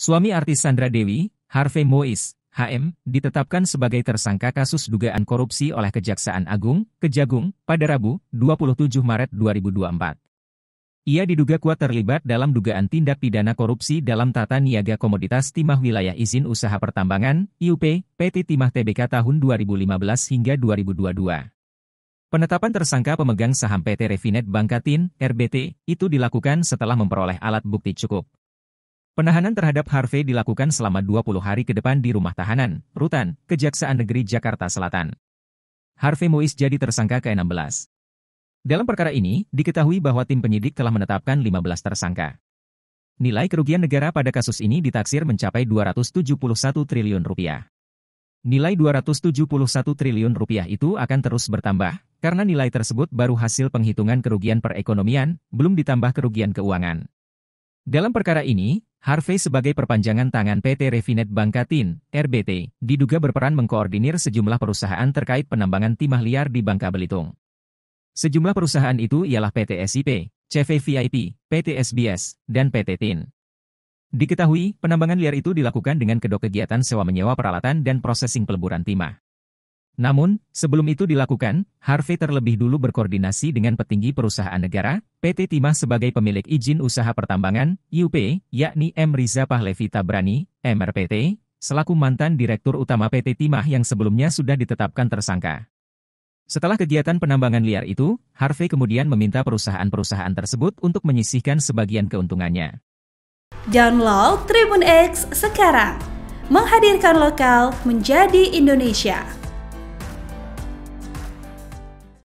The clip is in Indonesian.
Suami artis Sandra Dewi, Harvey Mois, HM, ditetapkan sebagai tersangka kasus dugaan korupsi oleh Kejaksaan Agung, Kejagung, pada Rabu, 27 Maret 2024. Ia diduga kuat terlibat dalam dugaan tindak pidana korupsi dalam tata niaga komoditas timah wilayah izin usaha pertambangan, IUP, PT Timah TBK tahun 2015 hingga 2022. Penetapan tersangka pemegang saham PT Refinet Bangkatin, RBT, itu dilakukan setelah memperoleh alat bukti cukup. Penahanan terhadap Harvey dilakukan selama 20 hari ke depan di rumah tahanan, Rutan, Kejaksaan Negeri Jakarta Selatan. Harvey Mois jadi tersangka ke-16. Dalam perkara ini, diketahui bahwa tim penyidik telah menetapkan 15 tersangka. Nilai kerugian negara pada kasus ini ditaksir mencapai 271 triliun rupiah. Nilai 271 triliun rupiah itu akan terus bertambah, karena nilai tersebut baru hasil penghitungan kerugian perekonomian, belum ditambah kerugian keuangan. Dalam perkara ini, Harvey sebagai perpanjangan tangan PT Refinet Bangkatin, RBT, diduga berperan mengkoordinir sejumlah perusahaan terkait penambangan timah liar di Bangka Belitung. Sejumlah perusahaan itu ialah PT SIP, VIP, PT SBS, dan PT TIN. Diketahui, penambangan liar itu dilakukan dengan kedok kegiatan sewa-menyewa peralatan dan processing peleburan timah. Namun, sebelum itu dilakukan, Harvey terlebih dulu berkoordinasi dengan petinggi perusahaan negara, PT Timah sebagai pemilik izin usaha pertambangan, IUP, yakni M. Riza Pahlevi Tabrani, MRPT, selaku mantan Direktur Utama PT Timah yang sebelumnya sudah ditetapkan tersangka. Setelah kegiatan penambangan liar itu, Harvey kemudian meminta perusahaan-perusahaan tersebut untuk menyisihkan sebagian keuntungannya. Download Tribun X sekarang, menghadirkan lokal menjadi Indonesia.